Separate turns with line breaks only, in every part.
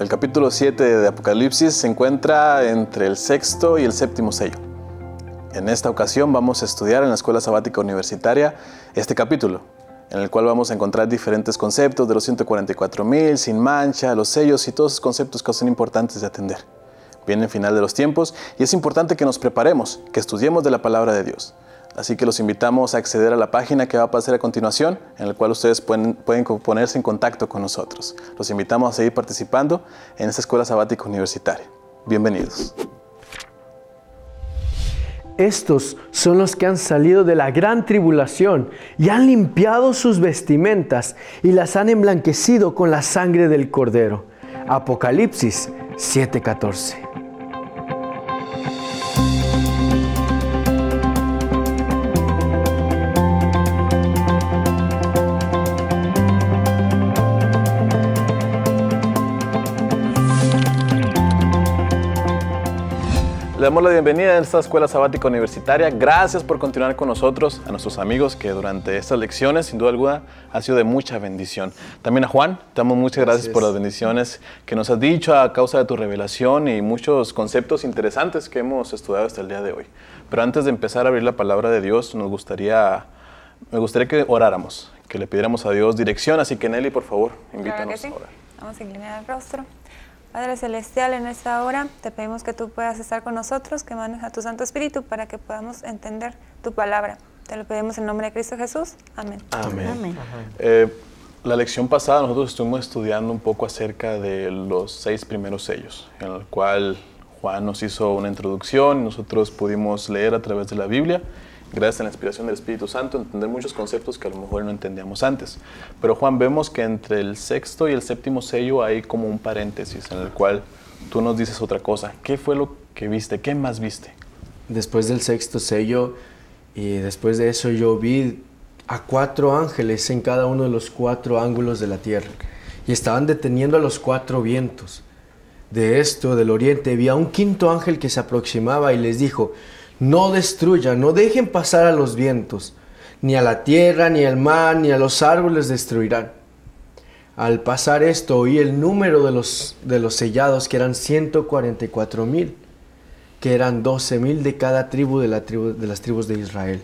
El capítulo 7 de Apocalipsis se encuentra entre el sexto y el séptimo sello. En esta ocasión vamos a estudiar en la Escuela Sabática Universitaria este capítulo, en el cual vamos a encontrar diferentes conceptos de los 144.000, sin mancha, los sellos y todos esos conceptos que son importantes de atender. Viene el final de los tiempos y es importante que nos preparemos, que estudiemos de la palabra de Dios. Así que los invitamos a acceder a la página que va a aparecer a continuación, en la cual ustedes pueden, ponerse en contacto con nosotros. Los invitamos a seguir participando en esta escuela sabática universitaria. Bienvenidos.
Estos son los que han salido de la gran tribulación y han limpiado sus vestimentas y las han emblanquecido con la sangre del Cordero. Apocalipsis 7:14.
Le damos la bienvenida a esta Escuela Sabática Universitaria. Gracias por continuar con nosotros, a nuestros amigos que durante estas lecciones, sin duda alguna, ha sido de mucha bendición. También a Juan, te damos muchas gracias, por las bendiciones que nos has dicho a causa de tu revelación y muchos conceptos interesantes que hemos estudiado hasta el día de hoy. Pero antes de empezar a abrir la palabra de Dios, nos gustaría, me gustaría que oráramos, que le pidiéramos a Dios dirección. Así que Nelly, por favor, invítanos a orar.
Vamos a inclinar el rostro. Padre Celestial, en esta hora te pedimos que tú puedas estar con nosotros, que mandes a tu Santo Espíritu para que podamos entender tu palabra. Te lo pedimos en nombre de Cristo Jesús. Amén.
Eh, la lección pasada nosotros estuvimos estudiando un poco acerca de los seis primeros sellos, en el cual Juan nos hizo una introducción y nosotros pudimos leer a través de la Biblia gracias a la inspiración del Espíritu Santo, entender muchos conceptos que a lo mejor no entendíamos antes. Pero Juan, vemos que entre el sexto y el séptimo sello hay como un paréntesis en el cual tú nos dices otra cosa. ¿Qué fue lo que viste? ¿Qué más viste?
Después del sexto sello y después de eso yo vi a cuatro ángeles en cada uno de los cuatro ángulos de la tierra y estaban deteniendo a los cuatro vientos. De esto, del oriente, vi a un quinto ángel que se aproximaba y les dijo, no destruyan, no dejen pasar a los vientos, ni a la tierra, ni al mar, ni a los árboles destruirán. Al pasar esto oí el número de los, de los sellados, que eran 144 mil, que eran 12 mil de cada tribu de, la de, las tribus de Israel.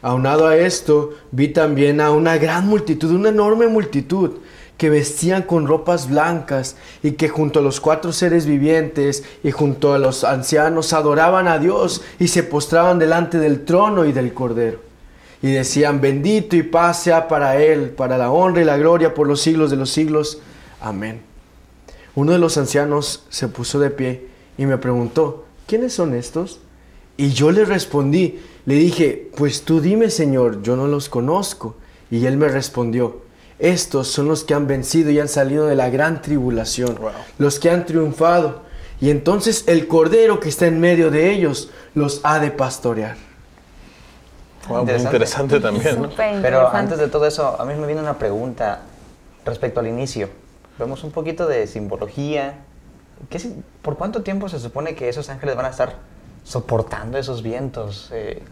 Aunado a esto, vi también a una gran multitud, una enorme multitud, que vestían con ropas blancas y que junto a los cuatro seres vivientes y junto a los ancianos adoraban a Dios y se postraban delante del trono y del cordero. Y decían, bendito y paz sea para Él, para la honra y la gloria por los siglos de los siglos. Amén. Uno de los ancianos se puso de pie y me preguntó, ¿quiénes son estos? Y yo le respondí, le dije, pues tú dime Señor, yo no los conozco. Y él me respondió, estos son los que han vencido y han salido de la gran tribulación, los que han triunfado. Y entonces el cordero que está en medio de ellos los ha de pastorear.
interesante. también. Pero antes
de todo eso, a mí me viene una pregunta respecto al inicio. Vemos un poquito de simbología. ¿Qué, ¿Por cuánto tiempo se supone que esos ángeles van a estar soportando esos vientos? Eh,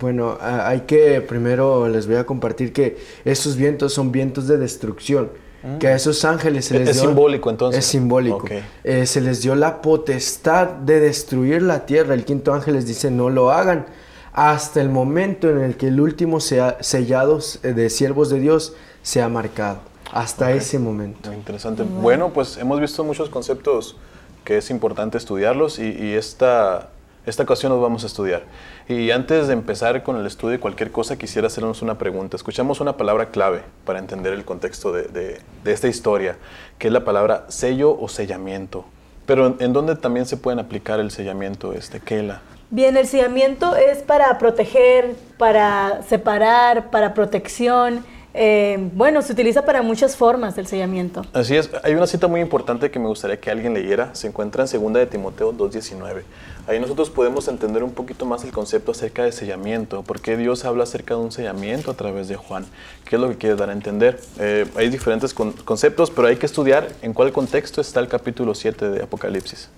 bueno, hay que primero les voy a compartir que esos vientos son vientos de destrucción. Ah. Que a esos ángeles se les dio. Es simbólico entonces. Es simbólico. Eh, se les dio la potestad de destruir la tierra. El quinto ángel les dice: No lo hagan. Hasta el momento en el que el último sea sellado eh, de siervos de Dios sea marcado. Hasta ese momento. interesante. Bueno,
pues hemos visto muchos conceptos que es importante estudiarlos y esta esta ocasión nos vamos a estudiar. Y antes de empezar con el estudio de cualquier cosa, quisiera hacernos una pregunta. Escuchamos una palabra clave para entender el contexto de, esta historia, que es la palabra sello o sellamiento. Pero ¿en dónde también se pueden aplicar el sellamiento, este, Kela?
Bien, el sellamiento es para proteger, para separar, para protección. Eh, bueno, se utiliza para muchas formas del sellamiento.
Así es, hay una cita muy importante que me gustaría que alguien leyera, se encuentra en 2 de Timoteo 2.19. Ahí nosotros podemos entender un poquito más el concepto acerca de sellamiento, ¿Por qué Dios habla acerca de un sellamiento a través de Juan, qué es lo que quiere dar a entender. Eh, hay diferentes conceptos, pero hay que estudiar en cuál contexto está el capítulo 7 de Apocalipsis.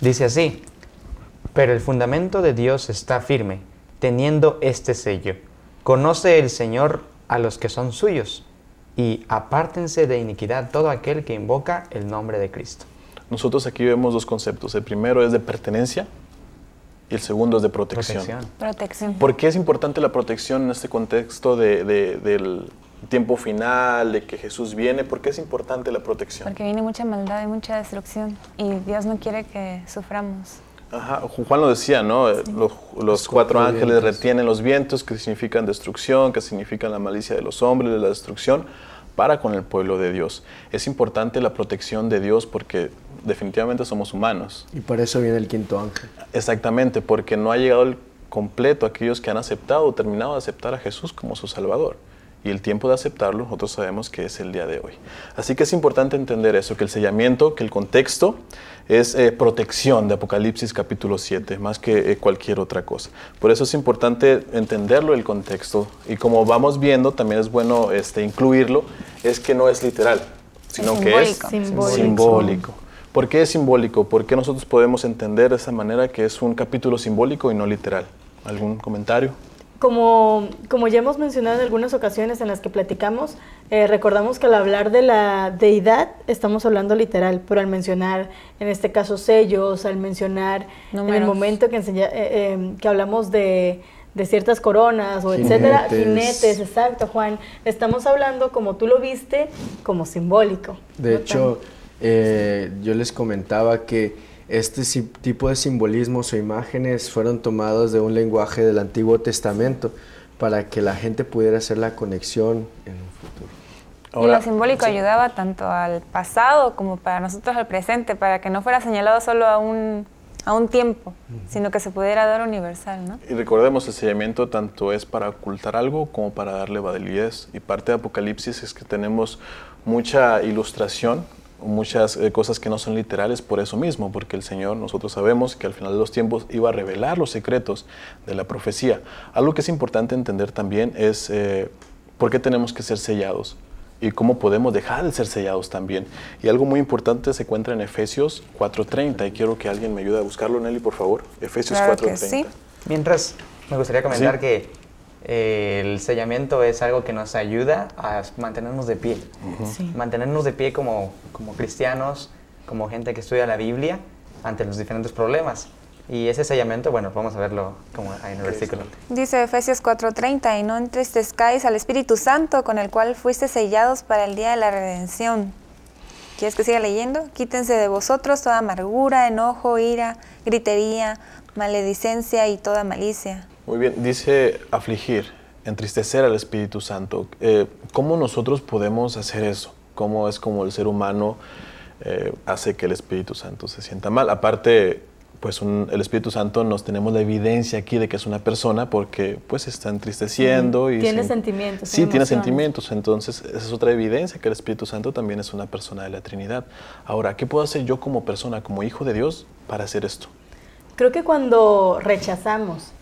Dice así, pero el fundamento de Dios está firme, teniendo este sello. Conoce el Señor a los que son suyos, y apártense de iniquidad todo aquel que invoca el nombre de Cristo.
Nosotros aquí vemos dos conceptos. El primero es de pertenencia y el segundo es de protección.
Protección. ¿Por
qué es importante la protección en este contexto del tiempo final, de que Jesús viene? ¿Por qué es importante la protección?
Porque viene mucha maldad y mucha destrucción y Dios no quiere que suframos.
Juan lo decía, ¿no? Eh, los, cuatro, ángeles retienen los vientos que significan destrucción, que significan la malicia de los hombres, de la destrucción, para con el pueblo de Dios. Es importante la protección de Dios porque definitivamente somos humanos.
Y por eso viene el quinto ángel.
Exactamente, porque no ha llegado el completo a aquellos que han aceptado o terminado de aceptar a Jesús como su Salvador. Y el tiempo de aceptarlo, nosotros sabemos que es el día de hoy. Así que es importante entender eso, que el sellamiento, que el contexto es eh, protección de Apocalipsis capítulo 7, más que eh, cualquier otra cosa. Por eso es importante entenderlo, el contexto. Y como vamos viendo, también es bueno este, incluirlo, es que no es literal, sino que es simbólico. ¿Por qué es simbólico? ¿Por qué nosotros podemos entender de esa manera que es un capítulo simbólico y no literal? ¿Algún comentario?
como, como ya hemos mencionado en algunas ocasiones en las que platicamos, eh, recordamos que al hablar de la deidad estamos hablando literal, pero al mencionar, en este caso, sellos, al mencionar en el momento que, enseña, eh, eh, que hablamos de, de ciertas coronas o Jinetes. etcétera, jinetes, exacto, Juan, estamos hablando, como tú lo viste, como simbólico.
De hecho, yo les comentaba que este tipo de simbolismos o imágenes fueron tomados de un lenguaje del Antiguo Testamento para que la gente pudiera hacer la conexión en un futuro. y lo simbólico
ayudaba tanto al pasado como para nosotros al presente, para que no fuera señalado solo a un, tiempo, sino que se pudiera dar universal. ¿no?
Y recordemos, el sellamiento tanto es para ocultar algo como para darle validez. Y parte de Apocalipsis es que tenemos mucha ilustración muchas eh, cosas que no son literales por eso mismo, porque el Señor, nosotros sabemos que al final de los tiempos iba a revelar los secretos de la profecía. Algo que es importante entender también es eh, por qué tenemos que ser sellados y cómo podemos dejar de ser sellados también. Y algo muy importante se encuentra en Efesios 4.30 y quiero que alguien me ayude a buscarlo, Nelly, por favor. Efesios 4.30.
Mientras, me gustaría comentar que el sellamiento es algo que nos ayuda a mantenernos de pie. Mantenernos de pie como, cristianos, como gente que estudia la Biblia, ante los diferentes problemas. Y ese sellamiento, bueno, vamos a verlo como en el versículo.
Dice Efesios 4:30, y no entristezcáis al Espíritu Santo con el cual fuiste sellados para el día de la redención. ¿Quieres que siga leyendo? Quítense de vosotros toda amargura, enojo, ira, gritería, maledicencia y toda malicia.
Muy bien, dice afligir, entristecer al Espíritu Santo. Eh, ¿Cómo nosotros podemos hacer eso? ¿Cómo es como el ser humano eh, hace que el Espíritu Santo se sienta mal? Aparte, pues el Espíritu Santo nos tenemos la evidencia aquí de que es una persona porque pues está entristeciendo y tiene
sentimientos sí tiene sentimientos
entonces esa es otra evidencia que el Espíritu Santo también es una persona de la Trinidad ahora qué puedo hacer yo como persona como hijo de Dios para hacer esto
creo que cuando rechazamos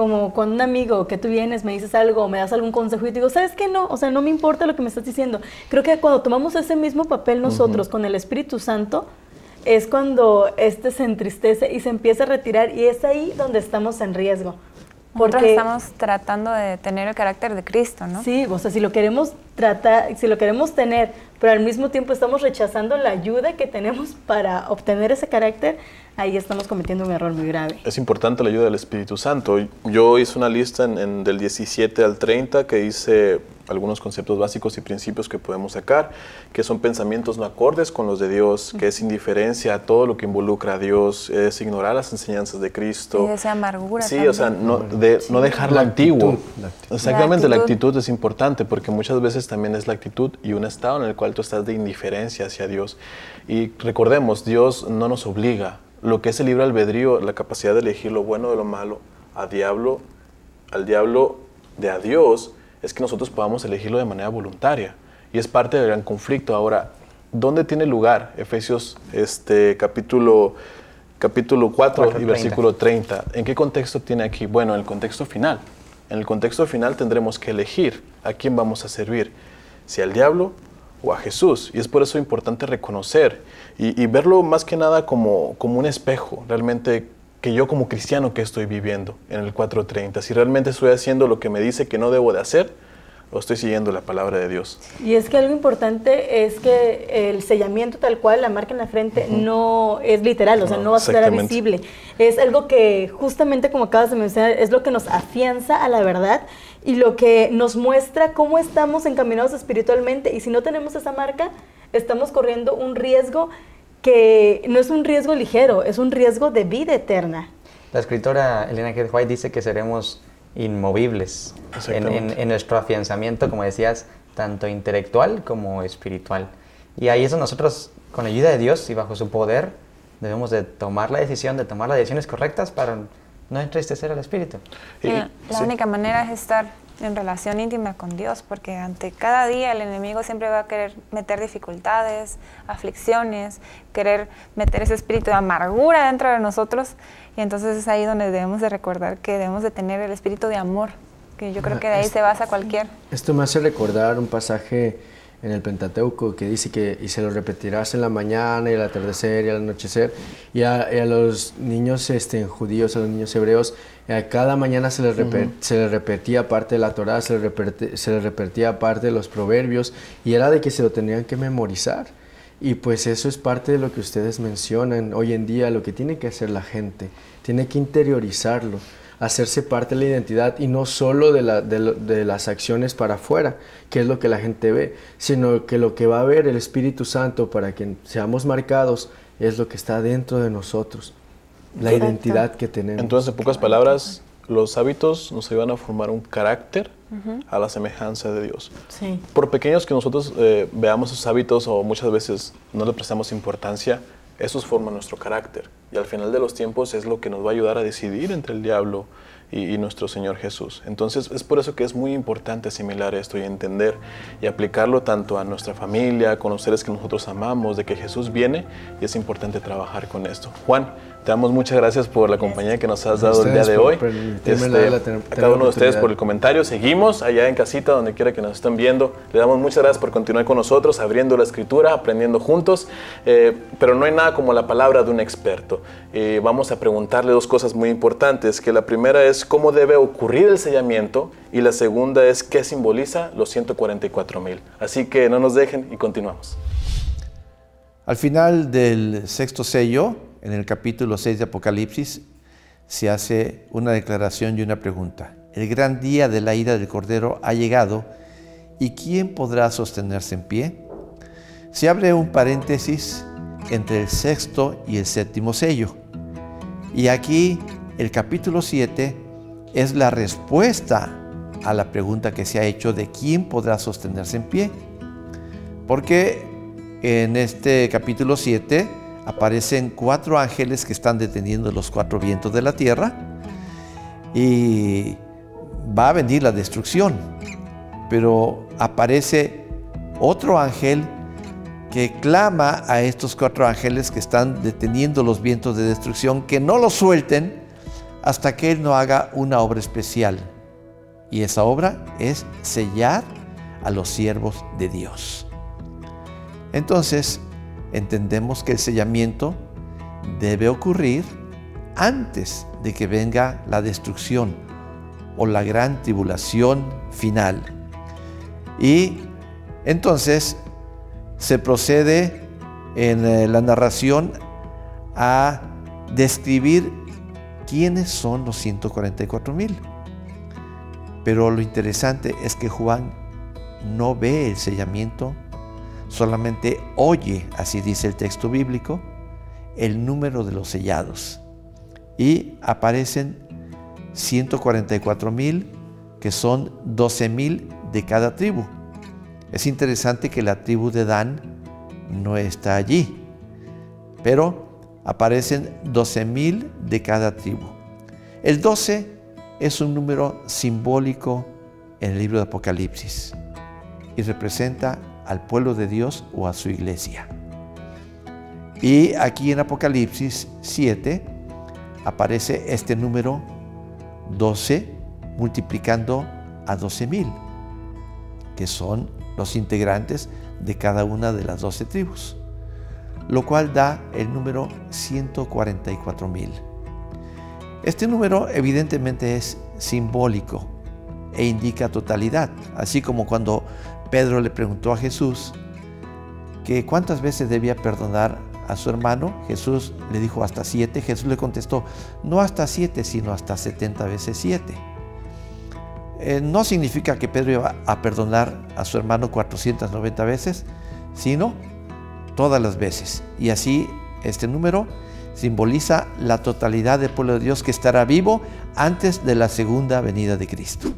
como con un amigo que tú vienes, me dices algo, me das algún consejo y te digo, ¿sabes qué no? O sea, no me importa lo que me estás diciendo. Creo que cuando tomamos ese mismo papel nosotros con el Espíritu Santo, es cuando este se entristece y se empieza a retirar y es ahí donde estamos en riesgo. Porque estamos
tratando de tener el carácter de Cristo, ¿no? Sí, o sea, si
lo queremos tratar, si lo queremos tener pero al mismo tiempo estamos rechazando la ayuda que tenemos para obtener ese carácter, ahí estamos cometiendo un error muy grave.
Es importante la ayuda del Espíritu Santo. Yo hice una lista en, del 17 al 30 que dice algunos conceptos básicos y principios que podemos sacar, que son pensamientos no acordes con los de Dios, que es indiferencia a todo lo que involucra a Dios, es ignorar las enseñanzas de Cristo. Y esa
amargura. Sí, o sea,
no, de, no dejar la antiguo. Exactamente, la actitud es importante porque muchas veces también es la actitud y un estado en el cual tú estás de indiferencia hacia Dios. Y recordemos, Dios no nos obliga. Lo que es el libre albedrío, la capacidad de elegir lo bueno de lo malo, a diablo, al diablo de a Dios, es que nosotros podamos elegirlo de manera voluntaria. Y es parte del gran conflicto. Ahora, ¿dónde tiene lugar Efesios este, capítulo, capítulo 4, y versículo 30? ¿En qué contexto tiene aquí? Bueno, en el contexto final. En el contexto final tendremos que elegir a quién vamos a servir, si al diablo o a Jesús. Y es por eso importante reconocer y, verlo más que nada como, como un espejo realmente que yo como cristiano que estoy viviendo en el 430. Si realmente estoy haciendo lo que me dice que no debo de hacer, o estoy siguiendo la palabra de Dios.
Y es que algo importante es que el sellamiento tal cual, la marca en la frente, no es literal, o sea, no, va a ser visible. Es algo que justamente como acabas de mencionar, es lo que nos afianza a la verdad y lo que nos muestra cómo estamos encaminados espiritualmente. Y si no tenemos esa marca, estamos corriendo un riesgo que no es un riesgo ligero, es un riesgo de vida eterna.
La escritora Elena G. White dice que seremos inmovibles en, nuestro afianzamiento, como decías, tanto intelectual como espiritual. Y ahí eso nosotros, con la ayuda de Dios y bajo su poder, debemos de tomar la decisión, de tomar las decisiones correctas para no entristecer al Espíritu. Eh,
la única manera es estar en relación íntima con Dios, porque ante cada día el enemigo siempre va a querer meter dificultades, aflicciones, querer meter ese espíritu de amargura dentro de nosotros, y entonces es ahí donde debemos de recordar que debemos de tener el espíritu de amor, que yo creo que de ahí se basa cualquier.
Esto me hace recordar un pasaje en el Pentateuco que dice que y se lo repetirás en la mañana y al atardecer y al anochecer y a, los niños este, judíos, a los niños hebreos, a eh, cada mañana se les, se repetía parte de la Torá, se le se les repetía parte de los proverbios y era de que se lo tenían que memorizar. Y pues eso es parte de lo que ustedes mencionan hoy en día, lo que tiene que hacer la gente, tiene que interiorizarlo hacerse parte de la identidad y no solo de, las acciones para afuera, que es lo que la gente ve, sino que lo que va a ver el Espíritu Santo para que seamos marcados es lo que está dentro de nosotros, la identidad que tenemos. Entonces, en pocas
palabras, los hábitos nos ayudan a formar un carácter a la semejanza de Dios. Por pequeños que nosotros eh, veamos esos hábitos o muchas veces no le prestamos importancia, esos forman nuestro carácter. Y al final de los tiempos es lo que nos va a ayudar a decidir entre el diablo y, nuestro Señor Jesús. Entonces es por eso que es muy importante asimilar esto y entender y aplicarlo tanto a nuestra familia, con los seres que nosotros amamos, de que Jesús viene y es importante trabajar con esto. Juan, te damos muchas gracias por la compañía que nos has dado el día de hoy. Este, a cada uno de ustedes por el comentario. Seguimos allá en casita, donde quiera que nos estén viendo. Le damos muchas gracias por continuar con nosotros, abriendo la escritura, aprendiendo juntos. Eh, pero no hay nada como la palabra de un experto. Eh, vamos a preguntarle dos cosas muy importantes, que la primera es cómo debe ocurrir el sellamiento y la segunda es qué simboliza los 144 mil. Así que no nos dejen y continuamos.
Al final del sexto sello, en el capítulo 6 de Apocalipsis, se hace una declaración y una pregunta. El gran día de la ira del Cordero ha llegado y ¿quién podrá sostenerse en pie? Se abre un paréntesis entre el sexto y el séptimo sello. Y aquí el capítulo 7 es la respuesta a la pregunta que se ha hecho de quién podrá sostenerse en pie. Porque en este capítulo 7 aparecen cuatro ángeles que están deteniendo los cuatro vientos de la tierra y va a venir la destrucción. Pero aparece otro ángel que clama a estos cuatro ángeles que están deteniendo los vientos de destrucción que no los suelten hasta que Él no haga una obra especial. Y esa obra es sellar a los siervos de Dios. Entonces, entendemos que el sellamiento debe ocurrir antes de que venga la destrucción o la gran tribulación final. Y entonces se procede en eh, la narración a describir quiénes son los 144 mil. Pero lo interesante es que Juan no ve el sellamiento solamente oye, así dice el texto bíblico, el número de los sellados. Y aparecen 144.000 mil, que son 12.000 mil de cada tribu. Es interesante que la tribu de Dan no está allí, pero aparecen 12.000 de cada tribu. El 12 es un número simbólico en el libro de Apocalipsis y representa al pueblo de Dios o a su iglesia. Y aquí en Apocalipsis 7 aparece este número 12 multiplicando a 12.000, que son los integrantes de cada una de las 12 tribus, lo cual da el número 144.000. Este número evidentemente es simbólico e indica totalidad, así como cuando Pedro le preguntó a Jesús que cuántas veces debía perdonar a su hermano. Jesús le dijo hasta siete. Jesús le contestó, no hasta siete, sino hasta setenta veces siete. Eh, no significa que Pedro iba a perdonar a su hermano 490 veces, sino todas las veces. Y así este número simboliza la totalidad del pueblo de Dios que estará vivo antes de la segunda venida de Cristo.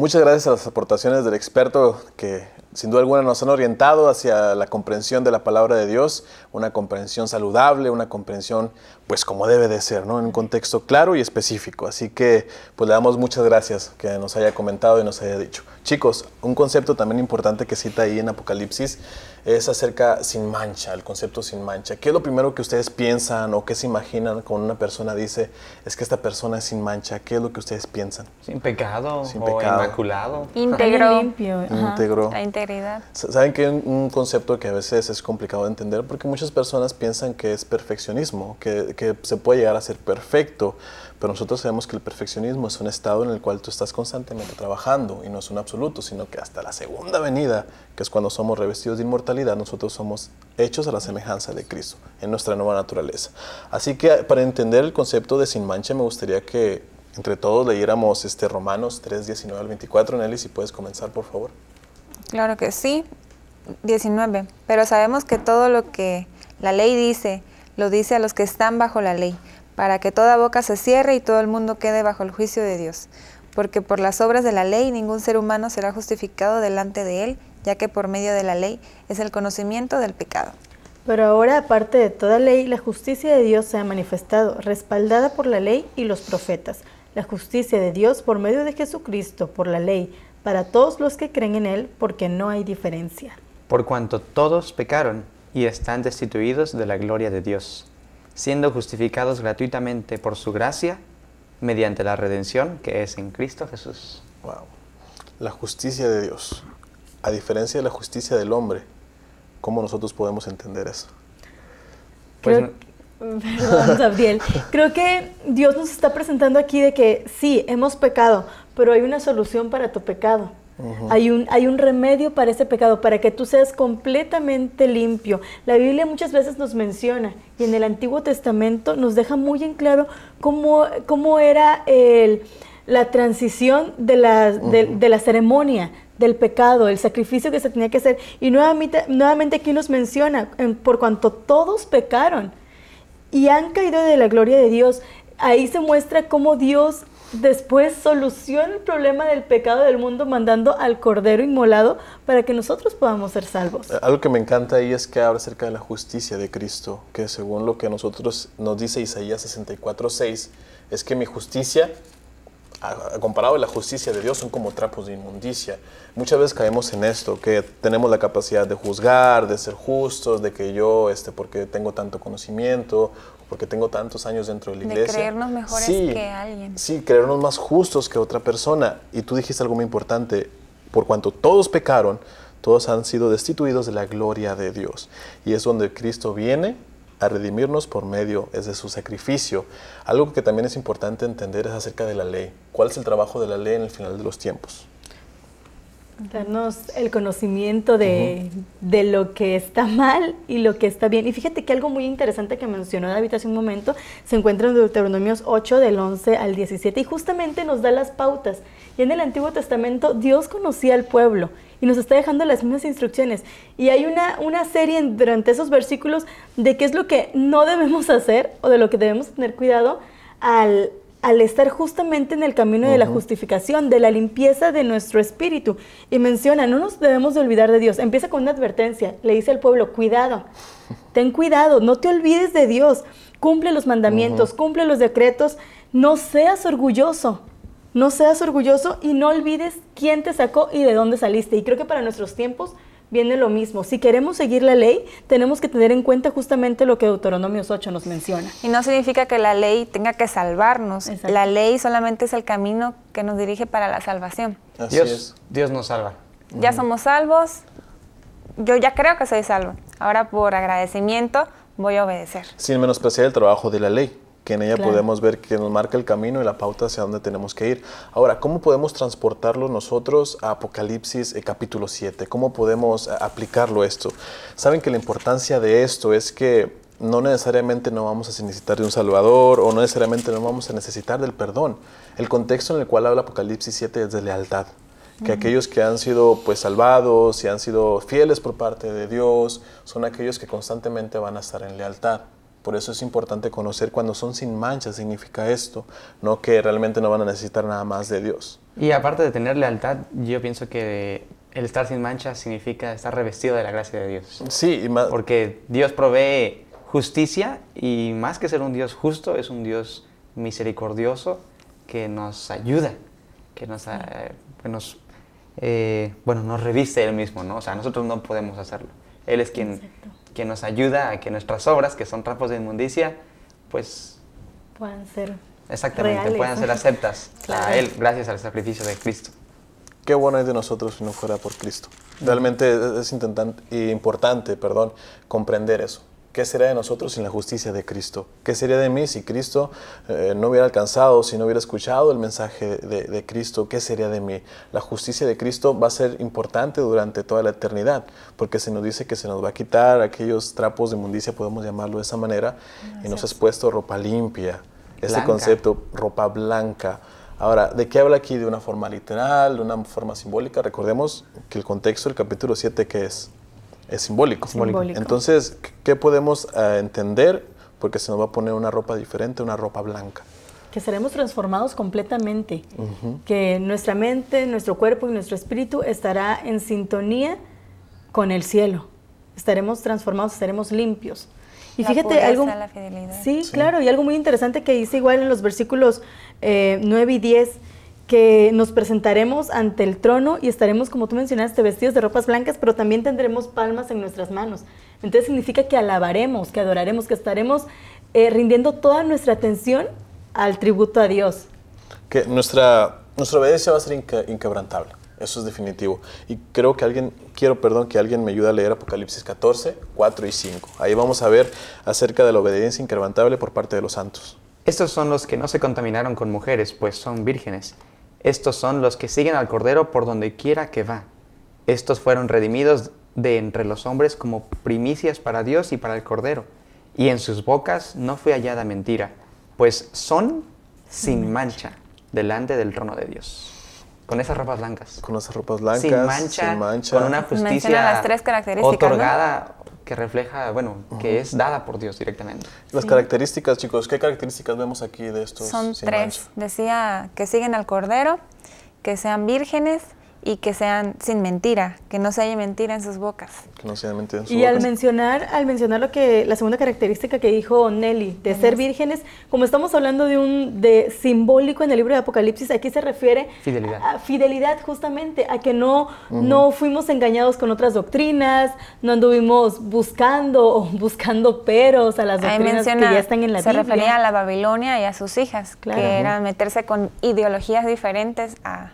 Muchas gracias a las aportaciones del experto que sin duda alguna nos han orientado hacia la comprensión de la palabra de Dios, una comprensión saludable, una comprensión pues como debe de ser, ¿no? En un contexto claro y específico. Así que pues le damos muchas gracias que nos haya comentado y nos haya dicho. Chicos, un concepto también importante que cita ahí en Apocalipsis es acerca sin mancha, el concepto sin mancha. ¿Qué es lo primero que ustedes piensan o qué se imaginan cuando una persona dice es que esta persona es sin mancha? ¿Qué es lo que ustedes piensan? Sin pecado, sin pecado. o inmaculado. Íntegro.
Limpio. Integro. La integridad.
Saben que es un concepto que a veces es complicado de entender porque muchas personas piensan que es perfeccionismo, que, que se puede llegar a ser perfecto, pero nosotros sabemos que el perfeccionismo es un estado en el cual tú estás constantemente trabajando y no es un absoluto, sino que hasta la segunda venida, que es cuando somos revestidos de inmortalidad, nosotros somos hechos a la semejanza de Cristo en nuestra nueva naturaleza. Así que para entender el concepto de sin mancha me gustaría que entre todos leyéramos este Romanos 3, 19 al 24. Nelly, si puedes comenzar, por favor.
Claro que sí, 19. Pero sabemos que todo lo que la ley dice, lo dice a los que están bajo la ley para que toda boca se cierre y todo el mundo quede bajo el juicio de Dios. Porque por las obras de la ley ningún ser humano será justificado delante de Él, ya que por medio de la ley es el conocimiento del pecado.
Pero ahora, aparte de toda ley, la justicia de Dios se ha manifestado, respaldada por la ley y los profetas. La justicia de Dios por medio de Jesucristo, por la ley, para todos los que creen en Él, porque no hay diferencia.
Por cuanto todos pecaron y están destituidos de la gloria de Dios siendo justificados gratuitamente por su gracia mediante la redención que es en Cristo Jesús. Wow.
La justicia de Dios. A diferencia de la justicia del hombre, ¿cómo nosotros podemos entender eso? Pues,
Perdón, Gabriel. Creo que Dios nos está presentando aquí de que sí, hemos pecado, pero hay una solución para tu pecado hay, un, hay un remedio para ese pecado, para que tú seas completamente limpio. La Biblia muchas veces nos menciona y en el Antiguo Testamento nos deja muy en claro cómo, cómo era el, la transición de la, de, la ceremonia del pecado, el sacrificio que se tenía que hacer. Y nuevamente, aquí nos menciona, por cuanto todos pecaron y han caído de la gloria de Dios, ahí se muestra cómo Dios Después soluciona el problema del pecado del mundo mandando al Cordero inmolado para que nosotros podamos ser salvos. Eh,
algo que me encanta ahí es que habla acerca de la justicia de Cristo, que según lo que a nosotros nos dice Isaías 64.6, es que mi justicia comparado a la justicia de Dios, son como trapos de inmundicia. Muchas veces caemos en esto, que tenemos la capacidad de juzgar, de ser justos, de que yo, este, porque tengo tanto conocimiento, porque tengo tantos años dentro de la iglesia. De creernos mejores que
alguien. Sí,
creernos más justos que otra persona. Y tú dijiste algo muy importante, por cuanto todos pecaron, todos han sido destituidos de la gloria de Dios. Y es donde Cristo viene a redimirnos por medio es de su sacrificio. Algo que también es importante entender es acerca de la ley. ¿Cuál es el trabajo de la ley en el final de los tiempos?
Darnos el conocimiento de, lo que está mal y lo que está bien. Y fíjate que algo muy interesante que mencionó David hace un momento se encuentra en Deuteronomios 8 del 11 al 17 y justamente nos da las pautas. Y en el Antiguo Testamento Dios conocía al pueblo y nos está dejando las mismas instrucciones. Y hay una, una serie durante esos versículos de qué es lo que no debemos hacer o de lo que debemos tener cuidado al, estar justamente en el camino de la justificación, de la limpieza de nuestro espíritu. Y menciona, no nos debemos de olvidar de Dios. Empieza con una advertencia, le dice al pueblo, cuidado, ten cuidado, no te olvides de Dios, cumple los mandamientos, cumple los decretos, no seas orgulloso. No seas orgulloso y no olvides quién te sacó y de dónde saliste. Y creo que para nuestros tiempos viene lo mismo. Si queremos seguir la ley, tenemos que tener en cuenta justamente lo que Deuteronomio 8 nos menciona.
Y no significa que la ley tenga que salvarnos. La ley solamente es el camino que nos dirige para la salvación. Así Dios, es.
Dios nos salva. Ya somos
salvos. Yo ya creo que soy salvo. Ahora por agradecimiento voy a obedecer.
Sin menospreciar el trabajo de la ley que en ella podemos ver que nos marca el camino y la pauta hacia dónde tenemos que ir. Ahora, ¿cómo podemos transportarlo nosotros a Apocalipsis eh, capítulo 7? ¿Cómo podemos eh, aplicarlo esto? Saben que la importancia de esto es que no necesariamente no vamos a necesitar de un Salvador o no necesariamente no vamos a necesitar del perdón. El contexto en el cual habla Apocalipsis 7 es de lealtad que aquellos que han sido pues salvados y han sido fieles por parte de Dios son aquellos que constantemente van a estar en lealtad. Por eso es importante conocer cuando son sin mancha, significa esto, no que realmente no van a necesitar nada más de Dios.
Y aparte de tener lealtad, yo pienso que el estar sin mancha significa estar revestido de la gracia de Dios. Sí, y más... porque Dios provee justicia y más que ser un Dios justo, es un Dios misericordioso que nos ayuda, que nos, eh, eh, bueno, nos reviste Él mismo, ¿no? O sea, nosotros no podemos hacerlo. Él es quien que nos ayuda a que nuestras obras, que son trapos de inmundicia, pues...
Puedan ser.
Exactamente, puedan ser aceptas a Él gracias al sacrificio de Cristo. Qué bueno es de nosotros si no fuera por Cristo. Realmente es importante perdón, comprender eso. ¿Qué sería de nosotros sin la justicia de Cristo? ¿Qué sería de mí si Cristo eh, no hubiera alcanzado, si no hubiera escuchado el mensaje de, Cristo? ¿Qué sería de mí? La justicia de Cristo va a ser importante durante toda la eternidad, porque se nos dice que se nos va a quitar aquellos trapos de mundicia, podemos llamarlo de esa manera, y nos has puesto ropa limpia,
ese concepto,
ropa blanca. Ahora, ¿de qué habla aquí? ¿De una forma literal, de una forma simbólica? Recordemos que el contexto del capítulo 7, ¿qué es? Es simbólico. Entonces, ¿qué podemos eh, entender? Porque se nos va a poner una ropa diferente, una ropa blanca.
Que seremos transformados completamente. Que nuestra mente, nuestro cuerpo y nuestro espíritu estará en sintonía con el cielo. Estaremos transformados, estaremos limpios.
Y fíjate, algo.
sí, sí, claro, y algo muy interesante que dice igual en los versículos eh, 9 y 10 que nos presentaremos ante el trono y estaremos, como tú mencionaste, vestidos de ropas blancas, pero también tendremos palmas en nuestras manos. Entonces significa que alabaremos, que adoraremos, que estaremos eh, rindiendo toda nuestra atención al tributo a Dios.
Que nuestra, nuestra obediencia va a ser inquebrantable, eso es definitivo. Y creo que alguien, quiero, perdón, que alguien me ayude a leer Apocalipsis 14, 4 y 5. Ahí vamos a ver acerca de la obediencia inquebrantable por parte de los santos.
Estos son los que no se contaminaron con mujeres, pues son vírgenes. Estos son los que siguen al Cordero por donde quiera que va. Estos fueron redimidos de entre los hombres como primicias para Dios y para el Cordero. Y en sus bocas no fue hallada mentira, pues son sin mancha delante del trono de Dios. Con esas ropas blancas. Con esas ropas blancas. Sin mancha. Sin mancha. Con una justicia. las tres características. Otorgada que refleja, bueno, que es dada por Dios directamente. Las características, chicos, ¿qué características vemos aquí
de estos? Son tres.
Decía que siguen al Cordero, que sean vírgenes, y que sean sin mentira, que no se haya mentira en sus bocas.
Que no haya mentira en sus y al
mencionar, al mencionar lo que la segunda característica que dijo Nelly, de ser vírgenes, como estamos hablando
de un de simbólico en el libro de Apocalipsis, aquí se refiere a, fidelidad justamente, a que no no fuimos engañados con otras doctrinas, no anduvimos buscando buscando peros a las doctrinas que ya están en la tierra, Se refería a la
Babilonia y a sus hijas, que era meterse con ideologías diferentes a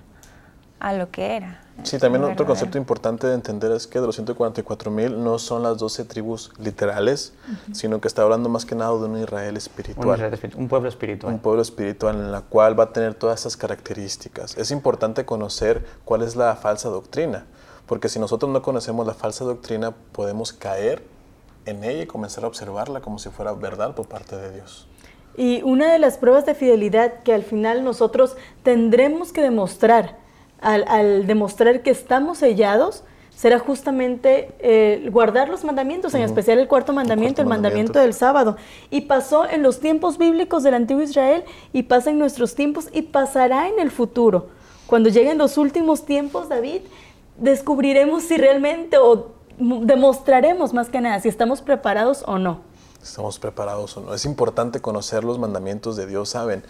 a lo que era. Sí, también otro concepto
importante de entender es que de los 144 mil no son las 12 tribus literales, sino que está hablando más que nada de un Israel espiritual. Un, pueblo espiritual. Un pueblo espiritual en la cual va a tener todas esas características. Es importante conocer cuál es la falsa doctrina, porque si nosotros no conocemos la falsa doctrina podemos caer en ella y comenzar a observarla como si fuera verdad por parte de Dios.
Y una de las pruebas de fidelidad que al final nosotros tendremos que demostrar al, demostrar que estamos sellados, será justamente eh, guardar los mandamientos, en especial el cuarto mandamiento, el, mandamiento. del sábado. Y pasó en los tiempos bíblicos del antiguo Israel y pasa en nuestros tiempos y pasará en el futuro. Cuando lleguen los últimos tiempos, David, descubriremos si realmente o demostraremos más que nada si estamos preparados o no.
Estamos preparados o no. Es importante conocer los mandamientos de Dios, ¿saben?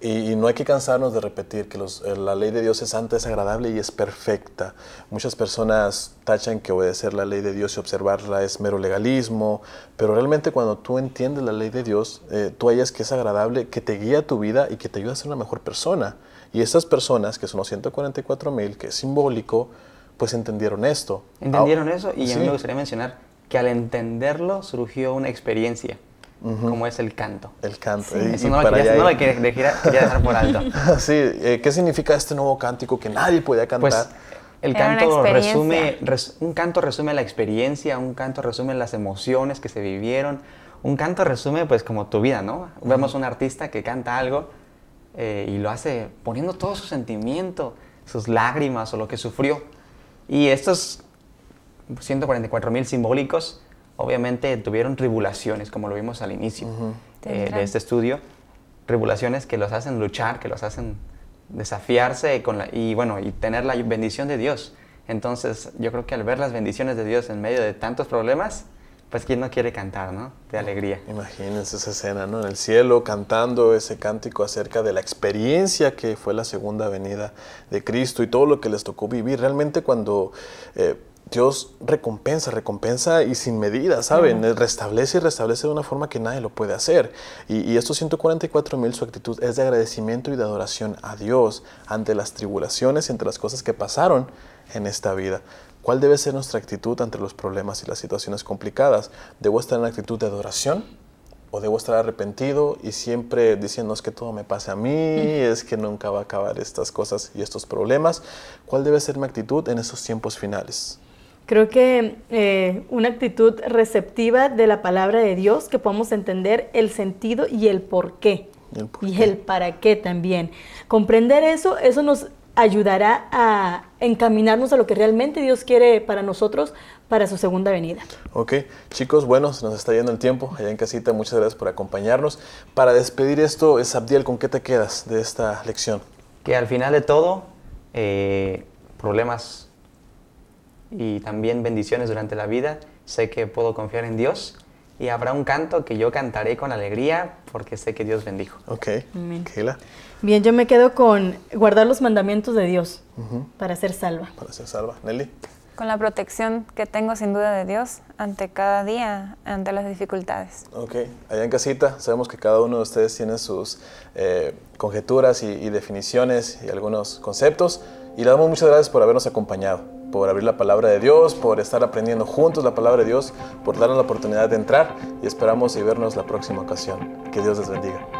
Y, no hay que cansarnos de repetir que eh, la ley de Dios es santa, es agradable y es perfecta. Muchas personas tachan que obedecer la ley de Dios y observarla es mero legalismo, pero realmente cuando tú entiendes la ley de Dios, eh, tú hallas que es agradable, que te guía tu vida y que te ayuda a ser una mejor persona. Y estas personas, que son los 144 mil, que es simbólico, pues entendieron esto. Entendieron eso y me gustaría mencionar que al
entenderlo surgió una experiencia como es el canto. El canto. Sí. Eso no lo, quería, dejar por alto. sí,
eh, ¿qué significa este nuevo cántico que
nadie podía pues, cantar? el canto resume, un canto resume la experiencia, un canto resume las emociones que se vivieron, un canto resume pues como tu vida, ¿no? Vemos un artista que canta algo eh, y lo hace poniendo todo su sentimiento, sus lágrimas o lo que sufrió. Y estos 144 mil simbólicos obviamente tuvieron tribulaciones, como lo vimos al inicio eh, de este estudio, tribulaciones que los hacen luchar, que los hacen desafiarse con y bueno, y tener la bendición de Dios. Entonces, yo creo que al ver las bendiciones de Dios en medio de tantos problemas,
pues quién no quiere cantar, ¿no? De alegría. Imagínense esa escena, ¿no? En el cielo cantando ese cántico acerca de la experiencia que fue la segunda venida de Cristo y todo lo que les tocó vivir. Realmente cuando eh, Dios recompensa, recompensa y sin medida, ¿saben? Restablece y restablece de una forma que nadie lo puede hacer. Y, y estos 144 mil, su actitud es de agradecimiento y de adoración a Dios ante las tribulaciones y ante las cosas que pasaron en esta vida. ¿Cuál debe ser nuestra actitud ante los problemas y las situaciones complicadas? ¿Debo estar en una actitud de adoración? ¿O debo estar arrepentido y siempre diciendo es que todo me pase a mí, es que nunca va a acabar estas cosas y estos problemas? ¿Cuál debe ser mi actitud en esos tiempos finales?
Creo que eh, una actitud receptiva de la palabra de Dios, que podamos entender el sentido y el por qué. y el para qué también. Comprender eso, eso nos ayudará a encaminarnos a lo que realmente Dios quiere para nosotros para su segunda venida.
Ok, chicos, bueno, se nos está yendo el tiempo allá en casita, muchas gracias por acompañarnos. Para despedir esto, Sabdiel, ¿con qué te quedas de esta lección?
Que al final de todo, eh, problemas y también bendiciones durante la vida. Sé que puedo confiar en Dios y habrá un canto que yo cantaré con alegría porque sé que Dios bendijo.
Ok.
Bien, yo me quedo con guardar los mandamientos de Dios para ser
salva.
Para ser salva. Nelly.
Con la protección que tengo sin duda de Dios ante cada día, ante las dificultades.
Ok, allá en casita sabemos que cada uno de ustedes tiene sus eh, conjeturas y definiciones y algunos conceptos y le damos muchas gracias por habernos acompañado por abrir la palabra de Dios, por estar aprendiendo juntos la palabra de Dios, por darnos la oportunidad de entrar y esperamos y vernos la próxima ocasión. Que Dios les bendiga.